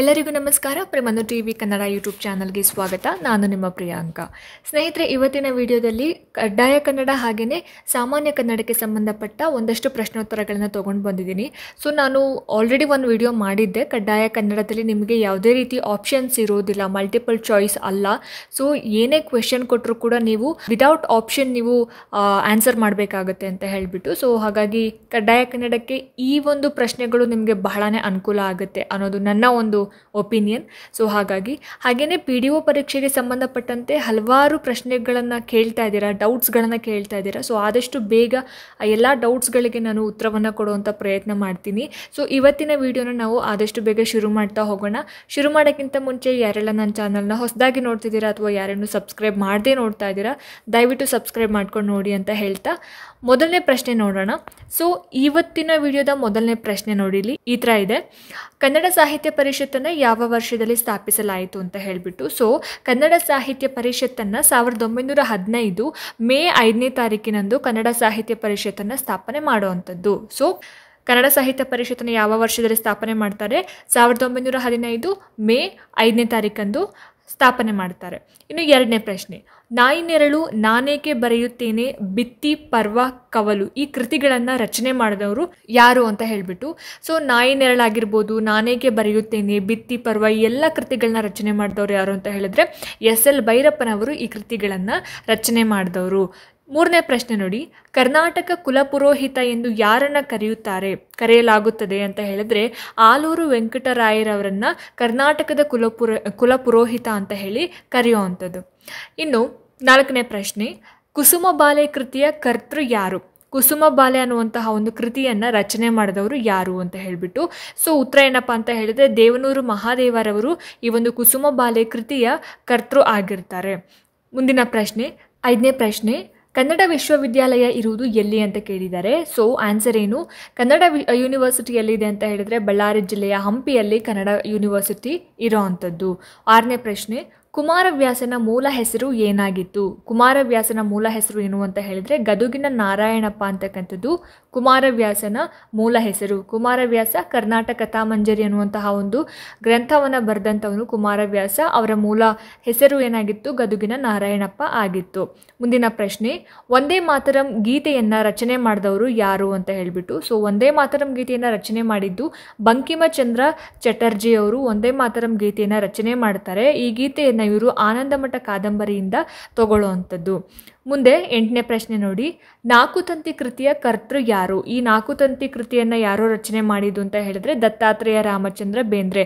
ಎಲ್ಲರಿಗೂ ನಮಸ್ಕಾರ ಪ್ರೇಮನು ಟಿ ವಿ ಕನ್ನಡ ಯೂಟ್ಯೂಬ್ ಚಾನಲ್ಗೆ ಸ್ವಾಗತ ನಾನು ನಿಮ್ಮ ಪ್ರಿಯಾಂಕ ಸ್ನೇಹಿತರೆ ಇವತ್ತಿನ ವಿಡಿಯೋದಲ್ಲಿ ಕಡ್ಡಾಯ ಕನ್ನಡ ಹಾಗೆಯೇ ಸಾಮಾನ್ಯ ಕನ್ನಡಕ್ಕೆ ಸಂಬಂಧಪಟ್ಟ ಒಂದಷ್ಟು ಪ್ರಶ್ನೋತ್ತರಗಳನ್ನು ತೊಗೊಂಡು ಬಂದಿದ್ದೀನಿ ಸೊ ನಾನು ಆಲ್ರೆಡಿ ಒಂದು ವಿಡಿಯೋ ಮಾಡಿದ್ದೆ ಕಡ್ಡಾಯ ಕನ್ನಡದಲ್ಲಿ ನಿಮಗೆ ಯಾವುದೇ ರೀತಿ ಆಪ್ಷನ್ಸ್ ಇರೋದಿಲ್ಲ ಮಲ್ಟಿಪಲ್ ಚಾಯ್ಸ್ ಅಲ್ಲ ಸೊ ಏನೇ ಕ್ವೆಶನ್ ಕೊಟ್ಟರು ಕೂಡ ನೀವು ವಿದೌಟ್ ಆಪ್ಷನ್ ನೀವು ಆನ್ಸರ್ ಮಾಡಬೇಕಾಗುತ್ತೆ ಅಂತ ಹೇಳಿಬಿಟ್ಟು ಸೊ ಹಾಗಾಗಿ ಕಡ್ಡಾಯ ಕನ್ನಡಕ್ಕೆ ಈ ಒಂದು ಪ್ರಶ್ನೆಗಳು ನಿಮಗೆ ಬಹಳನೇ ಅನುಕೂಲ ಆಗುತ್ತೆ ಅನ್ನೋದು ನನ್ನ ಒಂದು ಒಪಿನಿಯನ್ ಸೊ ಹಾಗಾಗಿ ಹಾಗೆಯೇ ಪಿ ಡಿ ಒ ಪರೀಕ್ಷೆಗೆ ಸಂಬಂಧಪಟ್ಟಂತೆ ಹಲವಾರು ಪ್ರಶ್ನೆಗಳನ್ನು ಕೇಳ್ತಾ ಇದ್ದೀರಾ ಡೌಟ್ಸ್ಗಳನ್ನು ಕೇಳ್ತಾ ಇದ್ದೀರಾ ಸೊ ಆದಷ್ಟು ಬೇಗ ಎಲ್ಲ ಡೌಟ್ಸ್ಗಳಿಗೆ ನಾನು ಉತ್ತರವನ್ನು ಕೊಡುವಂಥ ಪ್ರಯತ್ನ ಮಾಡ್ತೀನಿ ಸೊ ಇವತ್ತಿನ ವಿಡಿಯೋನ ನಾವು ಆದಷ್ಟು ಬೇಗ ಶುರು ಮಾಡ್ತಾ ಹೋಗೋಣ ಶುರು ಮಾಡೋಕ್ಕಿಂತ ಮುಂಚೆ ಯಾರೆಲ್ಲ ನನ್ನ ಚಾನಲ್ನ ಹೊಸದಾಗಿ ನೋಡ್ತಿದ್ದೀರಾ ಅಥವಾ ಯಾರನ್ನು ಸಬ್ಸ್ಕ್ರೈಬ್ ಮಾಡದೇ ನೋಡ್ತಾ ಇದ್ದೀರಾ ದಯವಿಟ್ಟು ಸಬ್ಸ್ಕ್ರೈಬ್ ಮಾಡ್ಕೊಂಡು ನೋಡಿ ಅಂತ ಹೇಳ್ತಾ ಮೊದಲನೇ ಪ್ರಶ್ನೆ ನೋಡೋಣ ಸೊ ಇವತ್ತಿನ ವಿಡಿಯೋದ ಮೊದಲನೇ ಪ್ರಶ್ನೆ ನೋಡಿಲಿ ಈ ಥರ ಇದೆ ಕನ್ನಡ ಸಾಹಿತ್ಯ ಪರಿಷತ್ ಯಾವ ವರ್ಷದಲ್ಲಿ ಸ್ಥಾಪಿಸಲಾಯಿತು ಅಂತ ಹೇಳ್ಬಿಟ್ಟು ಸೊ ಕನ್ನಡ ಸಾಹಿತ್ಯ ಪರಿಷತ್ತನ್ನು ಸಾವಿರದ ಒಂಬೈನೂರ ಹದಿನೈದು ಮೇ ಐದನೇ ತಾರೀಕಿನಂದು ಕನ್ನಡ ಸಾಹಿತ್ಯ ಪರಿಷತ್ತನ್ನು ಸ್ಥಾಪನೆ ಮಾಡುವಂಥದ್ದು ಸೊ ಕನ್ನಡ ಸಾಹಿತ್ಯ ಪರಿಷತ್ತನ್ನು ಯಾವ ವರ್ಷದಲ್ಲಿ ಸ್ಥಾಪನೆ ಮಾಡ್ತಾರೆ ಸಾವಿರದ ಒಂಬೈನೂರ ಹದಿನೈದು ಮೇ ಐದನೇ ತಾರೀಕಂದು ಸ್ಥಾಪನೆ ಮಾಡ್ತಾರೆ ಇನ್ನು ಎರಡನೇ ಪ್ರಶ್ನೆ ನಾಯಿ ನೆರಳು ನಾನೇಕೆ ಬರೆಯುತ್ತೇನೆ ಬಿತ್ತಿ ಪರ್ವ ಕವಲು ಈ ಕೃತಿಗಳನ್ನು ರಚನೆ ಮಾಡಿದವರು ಯಾರು ಅಂತ ಹೇಳಿಬಿಟ್ಟು ಸೊ ನಾಯಿ ನೆರಳಾಗಿರ್ಬೋದು ನಾನೇಕೆ ಬರೆಯುತ್ತೇನೆ ಬಿತ್ತಿ ಪರ್ವ ಈ ಎಲ್ಲ ಕೃತಿಗಳನ್ನ ರಚನೆ ಮಾಡಿದವರು ಯಾರು ಅಂತ ಹೇಳಿದ್ರೆ ಎಸ್ ಎಲ್ ಭೈರಪ್ಪನವರು ಈ ಕೃತಿಗಳನ್ನು ರಚನೆ ಮಾಡಿದವರು ಮೂರನೇ ಪ್ರಶ್ನೆ ನೋಡಿ ಕರ್ನಾಟಕ ಕುಲಪುರೋಹಿತ ಎಂದು ಯಾರನ್ನು ಕರೆಯುತ್ತಾರೆ ಕರೆಯಲಾಗುತ್ತದೆ ಅಂತ ಹೇಳಿದ್ರೆ ಆಲೂರು ವೆಂಕಟರಾಯರವರನ್ನು ಕರ್ನಾಟಕದ ಕುಲಪುರ ಕುಲಪುರೋಹಿತ ಅಂತ ಹೇಳಿ ಕರೆಯುವಂಥದ್ದು ಇನ್ನು ನಾಲ್ಕನೇ ಪ್ರಶ್ನೆ ಕುಸುಮ ಬಾಲೆ ಕೃತಿಯ ಕರ್ತೃ ಯಾರು ಕುಸುಮ ಬಾಲೆ ಅನ್ನುವಂತಹ ಒಂದು ಕೃತಿಯನ್ನು ರಚನೆ ಮಾಡಿದವರು ಯಾರು ಅಂತ ಹೇಳಿಬಿಟ್ಟು ಸೊ ಉತ್ತರ ಏನಪ್ಪ ಅಂತ ಹೇಳಿದ್ರೆ ದೇವನೂರು ಮಹಾದೇವರವರು ಈ ಒಂದು ಕುಸುಮ ಬಾಲೆ ಕೃತಿಯ ಕರ್ತೃ ಆಗಿರ್ತಾರೆ ಮುಂದಿನ ಪ್ರಶ್ನೆ ಐದನೇ ಪ್ರಶ್ನೆ ಕನ್ನಡ ವಿಶ್ವವಿದ್ಯಾಲಯ ಇರುವುದು ಎಲ್ಲಿ ಅಂತ ಕೇಳಿದ್ದಾರೆ ಸೊ ಆನ್ಸರ್ ಏನು ಕನ್ನಡ ಯೂನಿವರ್ಸಿಟಿ ಎಲ್ಲಿದೆ ಅಂತ ಹೇಳಿದರೆ ಬಳ್ಳಾರಿ ಜಿಲ್ಲೆಯ ಹಂಪಿಯಲ್ಲಿ ಕನ್ನಡ ಯೂನಿವರ್ಸಿಟಿ ಇರೋ ಅಂಥದ್ದು ಆರನೇ ಪ್ರಶ್ನೆ ಕುಮಾರವ್ಯಾಸನ ಮೂಲ ಹೆಸರು ಏನಾಗಿತ್ತು ಕುಮಾರವ್ಯಾಸನ ಮೂಲ ಹೆಸರು ಏನು ಅಂತ ಹೇಳಿದರೆ ಗದುಗಿನ ನಾರಾಯಣಪ್ಪ ಅಂತಕ್ಕಂಥದ್ದು ಕುಮಾರವ್ಯಾಸನ ಮೂಲ ಹೆಸರು ಕುಮಾರವ್ಯಾಸ ಕರ್ನಾಟಕ ತಾಮಂಜರಿ ಅನ್ನುವಂತಹ ಒಂದು ಗ್ರಂಥವನ್ನು ಬರೆದಂಥವನು ಕುಮಾರವ್ಯಾಸ ಅವರ ಮೂಲ ಹೆಸರು ಏನಾಗಿತ್ತು ಗದುಗಿನ ನಾರಾಯಣಪ್ಪ ಆಗಿತ್ತು ಮುಂದಿನ ಪ್ರಶ್ನೆ ಒಂದೇ ಮಾತರಂ ಗೀತೆಯನ್ನು ರಚನೆ ಮಾಡಿದವರು ಯಾರು ಅಂತ ಹೇಳಿಬಿಟ್ಟು ಸೊ ಒಂದೇ ಮಾತರಂ ಗೀತೆಯನ್ನು ರಚನೆ ಮಾಡಿದ್ದು ಬಂಕಿಮಚಂದ್ರ ಚಟರ್ಜಿಯವರು ಒಂದೇ ಮಾತರಂ ಗೀತೆಯನ್ನು ರಚನೆ ಮಾಡ್ತಾರೆ ಈ ಗೀತೆಯನ್ನು ಇವರು ಆನಂದಮಠ ಕಾದಂಬರಿಯಿಂದ ತಗೊಳ್ಳುವಂಥದ್ದು ಮುಂದೆ ಎಂಟನೇ ಪ್ರಶ್ನೆ ನೋಡಿ ನಾಲ್ಕು ತಂತಿ ಕೃತಿಯ ಕರ್ತೃ ಯಾರು ಈ ನಾಲ್ಕು ತಂತಿ ಕೃತಿಯನ್ನು ಯಾರು ರಚನೆ ಮಾಡಿದ್ದು ಅಂತ ಹೇಳಿದ್ರೆ ದತ್ತಾತ್ರೇಯ ರಾಮಚಂದ್ರ ಬೇಂದ್ರೆ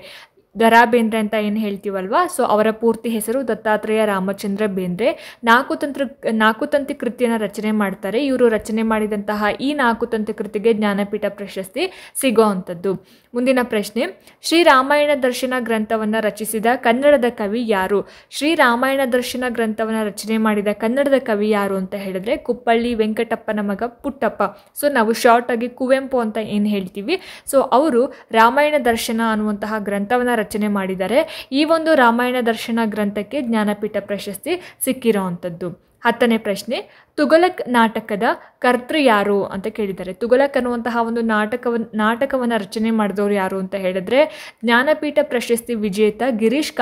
ದರಾ ಬೇಂದ್ರೆ ಅಂತ ಏನು ಹೇಳ್ತೀವಲ್ವ ಸೊ ಅವರ ಪೂರ್ತಿ ಹೆಸರು ದತ್ತಾತ್ರೇಯ ರಾಮಚಂದ್ರ ಬೇಂದ್ರೆ ನಾಲ್ಕು ತಂತ್ರ ನಾಲ್ಕು ತಂತಿ ಕೃತಿಯನ್ನು ರಚನೆ ಮಾಡ್ತಾರೆ ಇವರು ರಚನೆ ಮಾಡಿದಂತಹ ಈ ನಾಲ್ಕು ತಂತಿ ಕೃತಿಗೆ ಜ್ಞಾನಪೀಠ ಪ್ರಶಸ್ತಿ ಸಿಗೋ ಅಂಥದ್ದು ಮುಂದಿನ ಪ್ರಶ್ನೆ ಶ್ರೀರಾಮಾಯಣ ದರ್ಶನ ಗ್ರಂಥವನ್ನು ರಚಿಸಿದ ಕನ್ನಡದ ಕವಿ ಯಾರು ಶ್ರೀರಾಮಾಯಣ ದರ್ಶನ ಗ್ರಂಥವನ್ನು ರಚನೆ ಮಾಡಿದ ಕನ್ನಡದ ಕವಿ ಯಾರು ಅಂತ ಹೇಳಿದ್ರೆ ಕುಪ್ಪಳ್ಳಿ ವೆಂಕಟಪ್ಪನ ಮಗ ಪುಟ್ಟಪ್ಪ ಸೊ ನಾವು ಶಾರ್ಟ್ ಆಗಿ ಕುವೆಂಪು ಅಂತ ಏನು ಹೇಳ್ತೀವಿ ಸೊ ಅವರು ರಾಮಾಯಣ ದರ್ಶನ ಅನ್ನುವಂತಹ ಗ್ರಂಥವನ್ನು ರಚನೆ ಮಾಡಿದ್ದಾರೆ ಈ ಒಂದು ರಾಮಾಯಣ ದರ್ಶನ ಗ್ರಂಥಕ್ಕೆ ಜ್ಞಾನಪೀಠ ಪ್ರಶಸ್ತಿ ಸಿಕ್ಕಿರೋ ಅಂಥದ್ದು ಹತ್ತನೇ ಪ್ರಶ್ನೆ ತುಗಲಕ್ ನಾಟಕದ ಕರ್ತೃ ಯಾರು ಅಂತ ಕೇಳಿದ್ದಾರೆ ತುಗಲಕ್ ಅನ್ನುವಂತಹ ಒಂದು ನಾಟಕವನ್ನು ನಾಟಕವನ್ನು ರಚನೆ ಮಾಡಿದವರು ಯಾರು ಅಂತ ಹೇಳಿದ್ರೆ ಜ್ಞಾನಪೀಠ ಪ್ರಶಸ್ತಿ ವಿಜೇತ ಗಿರೀಶ್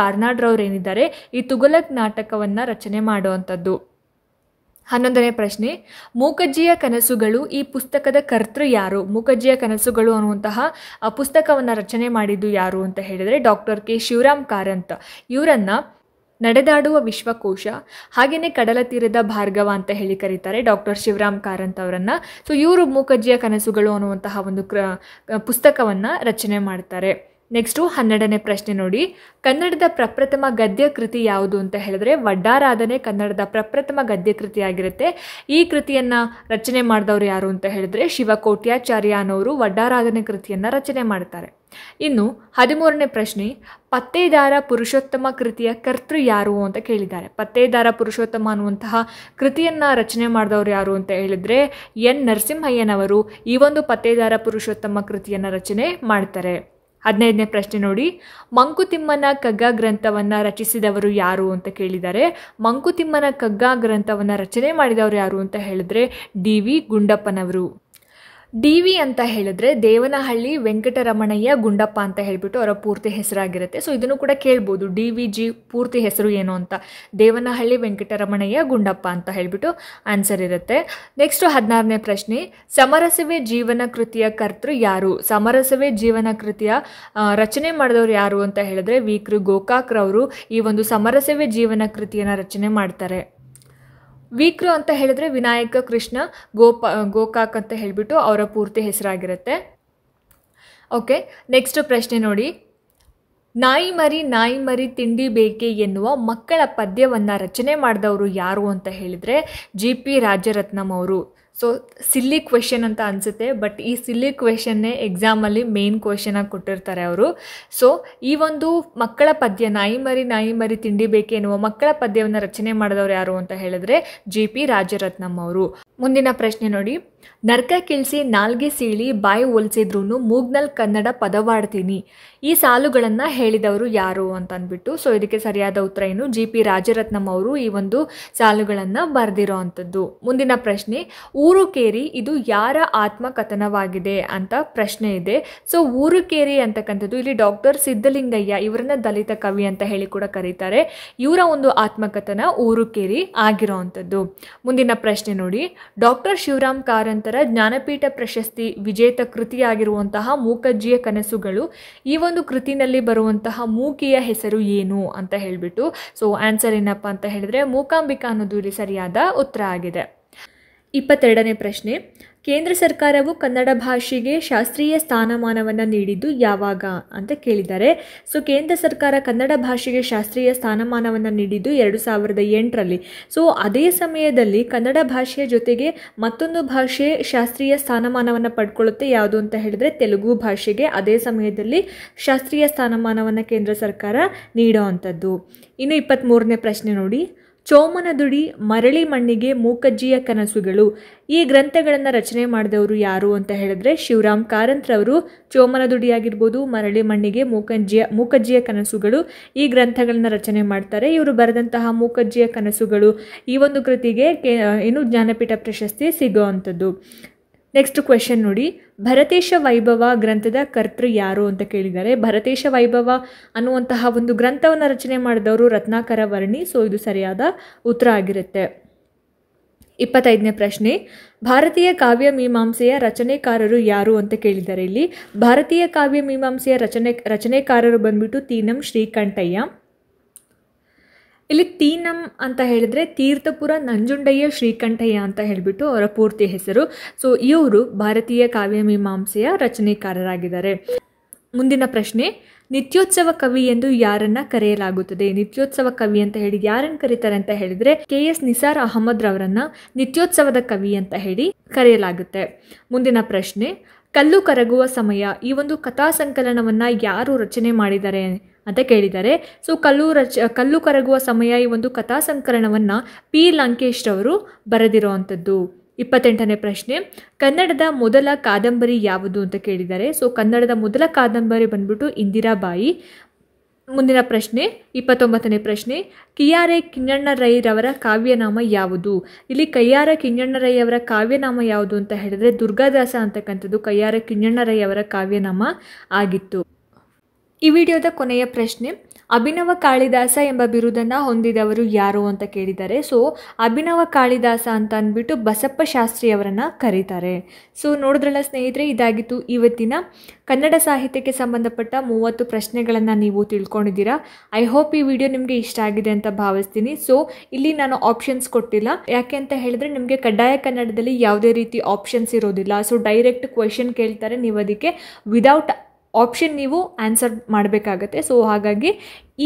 ಏನಿದ್ದಾರೆ ಈ ತುಗಲಕ್ ನಾಟಕವನ್ನು ರಚನೆ ಮಾಡುವಂಥದ್ದು ಹನ್ನೊಂದನೇ ಪ್ರಶ್ನೆ ಮೂಕಜ್ಜಿಯ ಕನಸುಗಳು ಈ ಪುಸ್ತಕದ ಕರ್ತೃ ಯಾರು ಮೂಕಜ್ಜಿಯ ಕನಸುಗಳು ಅನ್ನುವಂತಹ ಪುಸ್ತಕವನ್ನು ರಚನೆ ಮಾಡಿದ್ದು ಯಾರು ಅಂತ ಹೇಳಿದರೆ ಡಾಕ್ಟರ್ ಕೆ ಶಿವರಾಮ್ ಕಾರಂತ್ ಇವರನ್ನು ನಡೆದಾಡುವ ವಿಶ್ವಕೋಶ ಹಾಗೆಯೇ ಕಡಲ ತೀರದ ಭಾರ್ಗವ ಅಂತ ಹೇಳಿ ಕರೀತಾರೆ ಡಾಕ್ಟರ್ ಶಿವರಾಮ್ ಕಾರಂತ್ ಅವರನ್ನು ಸೊ ಇವರು ಮೂಕಜ್ಜಿಯ ಕನಸುಗಳು ಅನ್ನುವಂತಹ ಒಂದು ಕ್ರ ಪುಸ್ತಕವನ್ನು ರಚನೆ ಮಾಡ್ತಾರೆ ನೆಕ್ಸ್ಟು ಹನ್ನೆರಡನೇ ಪ್ರಶ್ನೆ ನೋಡಿ ಕನ್ನಡದ ಪ್ರಪ್ರಥಮ ಗದ್ಯ ಕೃತಿ ಯಾವುದು ಅಂತ ಹೇಳಿದ್ರೆ ವಡ್ಡಾರಾಧನೆ ಕನ್ನಡದ ಪ್ರಪ್ರಥಮ ಗದ್ಯ ಕೃತಿ ಆಗಿರುತ್ತೆ ಈ ಕೃತಿಯನ್ನು ರಚನೆ ಮಾಡಿದವರು ಯಾರು ಅಂತ ಹೇಳಿದ್ರೆ ಶಿವಕೋಟ್ಯಾಚಾರ್ಯ ಅನ್ನೋರು ವಡ್ಡಾರಾಧನೆ ಕೃತಿಯನ್ನು ರಚನೆ ಮಾಡ್ತಾರೆ ಇನ್ನು ಹದಿಮೂರನೇ ಪ್ರಶ್ನೆ ಪತ್ತೇದಾರ ಪುರುಷೋತ್ತಮ ಕೃತಿಯ ಕರ್ತೃ ಯಾರು ಅಂತ ಕೇಳಿದ್ದಾರೆ ಪತ್ತೇದಾರ ಪುರುಷೋತ್ತಮ ಅನ್ನುವಂತಹ ಕೃತಿಯನ್ನು ರಚನೆ ಮಾಡಿದವರು ಯಾರು ಅಂತ ಹೇಳಿದರೆ ಎನ್ ನರಸಿಂಹಯ್ಯನವರು ಈ ಒಂದು ಪತ್ತೇದಾರ ಪುರುಷೋತ್ತಮ ಕೃತಿಯನ್ನು ರಚನೆ ಮಾಡ್ತಾರೆ ಹದಿನೈದನೇ ಪ್ರಶ್ನೆ ನೋಡಿ ಮಂಕುತಿಮ್ಮನ ಕಗ್ಗ ಗ್ರಂಥವನ್ನು ರಚಿಸಿದವರು ಯಾರು ಅಂತ ಕೇಳಿದ್ದಾರೆ ಮಂಕುತಿಮ್ಮನ ಕಗ್ಗ ಗ್ರಂಥವನ್ನು ರಚನೆ ಮಾಡಿದವರು ಯಾರು ಅಂತ ಹೇಳಿದ್ರೆ ಡಿ ವಿ ಗುಂಡಪ್ಪನವರು ಡಿ ವಿ ಅಂತ ಹೇಳಿದ್ರೆ ದೇವನಹಳ್ಳಿ ವೆಂಕಟರಮಣಯ್ಯ ಗುಂಡಪ್ಪ ಅಂತ ಹೇಳಿಬಿಟ್ಟು ಅವರ ಪೂರ್ತಿ ಹೆಸರಾಗಿರುತ್ತೆ ಸೊ ಇದನ್ನು ಕೂಡ ಕೇಳ್ಬೋದು ಡಿ ವಿ ಜಿ ಪೂರ್ತಿ ಹೆಸರು ಏನು ಅಂತ ದೇವನಹಳ್ಳಿ ವೆಂಕಟರಮಣಯ್ಯ ಗುಂಡಪ್ಪ ಅಂತ ಹೇಳಿಬಿಟ್ಟು ಆನ್ಸರ್ ಇರುತ್ತೆ ನೆಕ್ಸ್ಟ್ ಹದಿನಾರನೇ ಪ್ರಶ್ನೆ ಸಮರಸವೇ ಜೀವನ ಕೃತಿಯ ಕರ್ತೃ ಯಾರು ಸಮರಸವೇ ಜೀವನ ಕೃತಿಯ ರಚನೆ ಮಾಡಿದವರು ಯಾರು ಅಂತ ಹೇಳಿದ್ರೆ ವಿ ಗೋಕಾಕ್ರವರು ಈ ಒಂದು ಸಮರಸವೇ ಜೀವನ ಕೃತಿಯನ್ನು ರಚನೆ ಮಾಡ್ತಾರೆ ವೀಕ್ರು ಅಂತ ಹೇಳಿದ್ರೆ ವಿನಾಯಕ ಕೃಷ್ಣ ಗೋಪ ಗೋಕಾಕ್ ಅಂತ ಹೇಳಿಬಿಟ್ಟು ಅವರ ಪೂರ್ತಿ ಹೆಸರಾಗಿರುತ್ತೆ ಓಕೆ ನೆಕ್ಸ್ಟ್ ಪ್ರಶ್ನೆ ನೋಡಿ ನಾಯಿ ಮರಿ ನಾಯಿ ಮರಿ ತಿಂಡಿ ಬೇಕೆ ಎನ್ನುವ ಮಕ್ಕಳ ಪದ್ಯವನ್ನು ರಚನೆ ಮಾಡಿದವರು ಯಾರು ಅಂತ ಹೇಳಿದರೆ ಜಿ ಪಿ ರಾಜರತ್ನಂ ಅವರು ಸೊ ಸಿಲ್ಲಿ ಕ್ವೆಶನ್ ಅಂತ ಅನಿಸುತ್ತೆ ಬಟ್ ಈ ಸಿಲ್ಲಿ ಕ್ವೆಶನ್ನೇ ಎಕ್ಸಾಮಲ್ಲಿ ಮೇನ್ ಕ್ವೆಶನಾಗಿ ಕೊಟ್ಟಿರ್ತಾರೆ ಅವರು ಸೊ ಈ ಒಂದು ಮಕ್ಕಳ ಪದ್ಯ ನಾಯಿ ಮರಿ ನಾಯಿ ಮರಿ ತಿಂಡಿ ಬೇಕೆ ಎನ್ನುವ ಮಕ್ಕಳ ಪದ್ಯವನ್ನು ರಚನೆ ಮಾಡಿದವರು ಯಾರು ಅಂತ ಹೇಳಿದ್ರೆ ಜಿ ಪಿ ರಾಜರತ್ನಂ ಅವರು ಮುಂದಿನ ಪ್ರಶ್ನೆ ನೋಡಿ ನರ್ಕ ಕಿಳಿಸಿ ನಾಲ್ಗೆ ಸೀಳಿ ಬಾಯಿ ಹೋಲಿಸಿದ್ರೂ ಮೂಗ್ನಲ್ ಕನ್ನಡ ಪದವಾಡ್ತೀನಿ ಈ ಸಾಲುಗಳನ್ನು ಹೇಳಿದವರು ಯಾರು ಅಂತ ಅಂದ್ಬಿಟ್ಟು ಸೊ ಇದಕ್ಕೆ ಸರಿಯಾದ ಉತ್ತರ ಏನು ಜಿ ಪಿ ರಾಜರತ್ನಂ ಅವರು ಈ ಒಂದು ಸಾಲುಗಳನ್ನು ಬರೆದಿರೋ ಅಂಥದ್ದು ಮುಂದಿನ ಪ್ರಶ್ನೆ ಊರುಕೇರಿ ಇದು ಯಾರ ಆತ್ಮಕಥನವಾಗಿದೆ ಅಂತ ಪ್ರಶ್ನೆ ಇದೆ ಸೊ ಊರುಕೇರಿ ಅಂತಕ್ಕಂಥದ್ದು ಇಲ್ಲಿ ಡಾಕ್ಟರ್ ಸಿದ್ಧಲಿಂಗಯ್ಯ ಇವರನ್ನ ದಲಿತ ಕವಿ ಅಂತ ಹೇಳಿ ಕೂಡ ಕರೀತಾರೆ ಇವರ ಒಂದು ಆತ್ಮಕಥನ ಊರುಕೇರಿ ಆಗಿರೋ ಅಂಥದ್ದು ಮುಂದಿನ ಪ್ರಶ್ನೆ ನೋಡಿ ಡಾಕ್ಟರ್ ಶಿವರಾಮ್ ಕಾರಂತರ ಜ್ಞಾನಪೀಠ ಪ್ರಶಸ್ತಿ ವಿಜೇತ ಕೃತಿಯಾಗಿರುವಂತಹ ಮೂಕಜ್ಜಿಯ ಕನಸುಗಳು ಈ ಒಂದು ಕೃತಿನಲ್ಲಿ ಬರುವಂತಹ ಮೂಕಿಯ ಹೆಸರು ಏನು ಅಂತ ಹೇಳಿಬಿಟ್ಟು ಸೊ ಆನ್ಸರ್ ಏನಪ್ಪ ಅಂತ ಹೇಳಿದ್ರೆ ಮೂಕಾಂಬಿಕಾ ಅನ್ನೋದು ಇಲ್ಲಿ ಸರಿಯಾದ ಉತ್ತರ ಆಗಿದೆ ಇಪ್ಪತ್ತೆರಡನೇ ಪ್ರಶ್ನೆ ಕೇಂದ್ರ ಸರ್ಕಾರವು ಕನ್ನಡ ಭಾಷೆಗೆ ಶಾಸ್ತ್ರೀಯ ಸ್ಥಾನಮಾನವನ್ನು ನೀಡಿದ್ದು ಯಾವಾಗ ಅಂತ ಕೇಳಿದ್ದಾರೆ ಸೊ ಕೇಂದ್ರ ಸರ್ಕಾರ ಕನ್ನಡ ಭಾಷೆಗೆ ಶಾಸ್ತ್ರೀಯ ಸ್ಥಾನಮಾನವನ್ನು ನೀಡಿದ್ದು ಎರಡು ಸಾವಿರದ ಎಂಟರಲ್ಲಿ ಸೊ ಅದೇ ಸಮಯದಲ್ಲಿ ಕನ್ನಡ ಭಾಷೆಯ ಜೊತೆಗೆ ಮತ್ತೊಂದು ಭಾಷೆ ಶಾಸ್ತ್ರೀಯ ಸ್ಥಾನಮಾನವನ್ನು ಪಡ್ಕೊಳ್ಳುತ್ತೆ ಯಾವುದು ಅಂತ ಹೇಳಿದ್ರೆ ತೆಲುಗು ಭಾಷೆಗೆ ಅದೇ ಸಮಯದಲ್ಲಿ ಶಾಸ್ತ್ರೀಯ ಸ್ಥಾನಮಾನವನ್ನು ಕೇಂದ್ರ ಸರ್ಕಾರ ನೀಡೋ ಅಂಥದ್ದು ಇನ್ನು ಇಪ್ಪತ್ತ್ಮೂರನೇ ಪ್ರಶ್ನೆ ನೋಡಿ ಚೋಮನದುಡಿ ಮರಳಿ ಮಣ್ಣಿಗೆ ಮೂಕಜ್ಜಿಯ ಕನಸುಗಳು ಈ ಗ್ರಂಥಗಳನ್ನು ರಚನೆ ಮಾಡಿದವರು ಯಾರು ಅಂತ ಹೇಳಿದ್ರೆ ಶಿವರಾಮ್ ಕಾರಂತ್ರವರು ಚೋಮನದುಡಿ ಆಗಿರ್ಬೋದು ಮರಳಿ ಮಣ್ಣಿಗೆ ಮೂಕಜ್ಜಿಯ ಮೂಕಜ್ಜಿಯ ಕನಸುಗಳು ಈ ಗ್ರಂಥಗಳನ್ನು ರಚನೆ ಮಾಡ್ತಾರೆ ಇವರು ಬರೆದಂತಹ ಮೂಕಜ್ಜಿಯ ಕನಸುಗಳು ಈ ಒಂದು ಕೃತಿಗೆ ಏನು ಜ್ಞಾನಪೀಠ ಪ್ರಶಸ್ತಿ ಸಿಗೋ ಅಂಥದ್ದು ನೆಕ್ಸ್ಟ್ ಕ್ವೆಶನ್ ನೋಡಿ ಭರತೇಶ ವೈಭವ ಗ್ರಂಥದ ಕರ್ತೃ ಯಾರು ಅಂತ ಕೇಳಿದ್ದಾರೆ ಭರತೇಶ ವೈಭವ ಅನ್ನುವಂತಹ ಒಂದು ಗ್ರಂಥವನ್ನು ರಚನೆ ಮಾಡಿದವರು ರತ್ನಾಕರ ವರ್ಣಿ ಸೊ ಇದು ಸರಿಯಾದ ಉತ್ತರ ಆಗಿರುತ್ತೆ ಇಪ್ಪತ್ತೈದನೇ ಪ್ರಶ್ನೆ ಭಾರತೀಯ ಕಾವ್ಯ ಮೀಮಾಂಸೆಯ ರಚನೆಕಾರರು ಯಾರು ಅಂತ ಕೇಳಿದ್ದಾರೆ ಇಲ್ಲಿ ಭಾರತೀಯ ಕಾವ್ಯ ಮೀಮಾಂಸೆಯ ರಚನೆ ರಚನೆಕಾರರು ಬಂದ್ಬಿಟ್ಟು ತೀನಂ ಶ್ರೀಕಂಠಯ್ಯ ಇಲ್ಲಿ ತೀನಂ ಅಂತ ಹೇಳಿದ್ರೆ ತೀರ್ಥಪುರ ನಂಜುಂಡಯ್ಯ ಶ್ರೀಕಂಠಯ್ಯ ಅಂತ ಹೇಳಿಬಿಟ್ಟು ಅವರ ಪೂರ್ತಿ ಹೆಸರು ಸೊ ಇವರು ಭಾರತೀಯ ಕಾವ್ಯ ಮೀಮಾಂಸೆಯ ರಚನೆಕಾರರಾಗಿದ್ದಾರೆ ಮುಂದಿನ ಪ್ರಶ್ನೆ ನಿತ್ಯೋತ್ಸವ ಕವಿ ಎಂದು ಯಾರನ್ನ ಕರೆಯಲಾಗುತ್ತದೆ ನಿತ್ಯೋತ್ಸವ ಕವಿ ಅಂತ ಹೇಳಿ ಯಾರನ್ನು ಕರೀತಾರೆ ಅಂತ ಹೇಳಿದ್ರೆ ಕೆ ಎಸ್ ನಿಸಾರ್ ಅಹಮದ್ ರವರನ್ನ ನಿತ್ಯೋತ್ಸವದ ಕವಿ ಅಂತ ಹೇಳಿ ಕರೆಯಲಾಗುತ್ತೆ ಮುಂದಿನ ಪ್ರಶ್ನೆ ಕಲ್ಲು ಕರಗುವ ಸಮಯ ಈ ಒಂದು ಕಥಾ ಸಂಕಲನವನ್ನ ಯಾರು ರಚನೆ ಮಾಡಿದ್ದಾರೆ ಅಂತ ಕೇಳಿದ್ದಾರೆ ಸೊ ಕಲ್ಲು ರಚ ಕಲ್ಲು ಕರಗುವ ಸಮಯ ಈ ಒಂದು ಕಥಾ ಸಂಕಲನವನ್ನು ಪಿ ಲಂಕೇಶ್ ರವರು ಬರೆದಿರೋ ಅಂಥದ್ದು ಇಪ್ಪತ್ತೆಂಟನೇ ಪ್ರಶ್ನೆ ಕನ್ನಡದ ಮೊದಲ ಕಾದಂಬರಿ ಯಾವುದು ಅಂತ ಕೇಳಿದ್ದಾರೆ ಸೊ ಕನ್ನಡದ ಮೊದಲ ಕಾದಂಬರಿ ಬಂದ್ಬಿಟ್ಟು ಇಂದಿರಾಬಾಯಿ ಮುಂದಿನ ಪ್ರಶ್ನೆ ಇಪ್ಪತ್ತೊಂಬತ್ತನೇ ಪ್ರಶ್ನೆ ಕಿಯಾರೆ ಕಿಂಜಣ್ಣರೈರವರ ಕಾವ್ಯನಾಮ ಯಾವುದು ಇಲ್ಲಿ ಕೈಯಾರ ಕಿಂಜಣ್ಣರೈಯವರ ಕಾವ್ಯನಾಮ ಯಾವುದು ಅಂತ ಹೇಳಿದ್ರೆ ದುರ್ಗಾದಾಸ ಅಂತಕ್ಕಂಥದ್ದು ಕೈಯಾರ ಕಿಂಜಣ್ಣರೈ ಅವರ ಕಾವ್ಯನಾಮ ಆಗಿತ್ತು ಈ ವಿಡಿಯೋದ ಕೊನೆಯ ಪ್ರಶ್ನೆ ಅಭಿನವ ಕಾಳಿದಾಸ ಎಂಬ ಬಿರುದನ್ನು ಹೊಂದಿದವರು ಯಾರು ಅಂತ ಕೇಳಿದ್ದಾರೆ ಸೊ ಅಭಿನವ ಕಾಳಿದಾಸ ಅಂತ ಅಂದ್ಬಿಟ್ಟು ಬಸಪ್ಪ ಶಾಸ್ತ್ರಿಯವರನ್ನು ಕರೀತಾರೆ ಸೊ ನೋಡಿದ್ರಲ್ಲ ಸ್ನೇಹಿತರೆ ಇದಾಗಿತ್ತು ಇವತ್ತಿನ ಕನ್ನಡ ಸಾಹಿತ್ಯಕ್ಕೆ ಸಂಬಂಧಪಟ್ಟ ಮೂವತ್ತು ಪ್ರಶ್ನೆಗಳನ್ನು ನೀವು ತಿಳ್ಕೊಂಡಿದ್ದೀರಾ ಐ ಹೋಪ್ ಈ ವಿಡಿಯೋ ನಿಮಗೆ ಇಷ್ಟ ಆಗಿದೆ ಅಂತ ಭಾವಿಸ್ತೀನಿ ಸೊ ಇಲ್ಲಿ ನಾನು ಆಪ್ಷನ್ಸ್ ಕೊಟ್ಟಿಲ್ಲ ಯಾಕೆ ಅಂತ ಹೇಳಿದ್ರೆ ನಿಮಗೆ ಕಡ್ಡಾಯ ಕನ್ನಡದಲ್ಲಿ ಯಾವುದೇ ರೀತಿ ಆಪ್ಷನ್ಸ್ ಇರೋದಿಲ್ಲ ಸೊ ಡೈರೆಕ್ಟ್ ಕ್ವೆಶನ್ ಕೇಳ್ತಾರೆ ನೀವು ಅದಕ್ಕೆ ವಿದೌಟ್ ಆಪ್ಷನ್ ನೀವು ಆನ್ಸರ್ ಮಾಡಬೇಕಾಗತ್ತೆ ಸೊ ಹಾಗಾಗಿ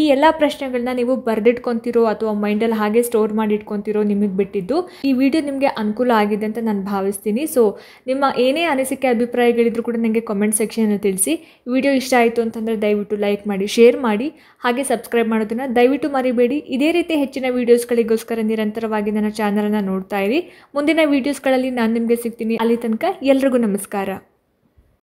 ಈ ಎಲ್ಲ ಪ್ರಶ್ನೆಗಳನ್ನ ನೀವು ಬರೆದಿಟ್ಕೊತಿರೋ ಅಥವಾ ಮೈಂಡಲ್ಲಿ ಹಾಗೆ ಸ್ಟೋರ್ ಮಾಡಿ ಇಟ್ಕೊತಿರೋ ನಿಮಗೆ ಬಿಟ್ಟಿದ್ದು ಈ ವಿಡಿಯೋ ನಿಮಗೆ ಅನುಕೂಲ ಆಗಿದೆ ಅಂತ ನಾನು ಭಾವಿಸ್ತೀನಿ ಸೊ ನಿಮ್ಮ ಏನೇ ಅನಿಸಿಕೆ ಅಭಿಪ್ರಾಯಗಳಿದ್ರು ಕೂಡ ನನಗೆ ಕಾಮೆಂಟ್ ಸೆಕ್ಷನಲ್ಲಿ ತಿಳಿಸಿ ವಿಡಿಯೋ ಇಷ್ಟ ಆಯಿತು ಅಂತಂದರೆ ದಯವಿಟ್ಟು ಲೈಕ್ ಮಾಡಿ ಶೇರ್ ಮಾಡಿ ಹಾಗೆ ಸಬ್ಸ್ಕ್ರೈಬ್ ಮಾಡೋದನ್ನು ದಯವಿಟ್ಟು ಮರಿಬೇಡಿ ಇದೇ ರೀತಿ ಹೆಚ್ಚಿನ ವೀಡಿಯೋಸ್ಗಳಿಗೋಸ್ಕರ ನಿರಂತರವಾಗಿ ನನ್ನ ಚಾನಲನ್ನು ನೋಡ್ತಾ ಇರಿ ಮುಂದಿನ ವೀಡಿಯೋಸ್ಗಳಲ್ಲಿ ನಾನು ನಿಮಗೆ ಸಿಗ್ತೀನಿ ಅಲ್ಲಿ ತನಕ ಎಲ್ರಿಗೂ ನಮಸ್ಕಾರ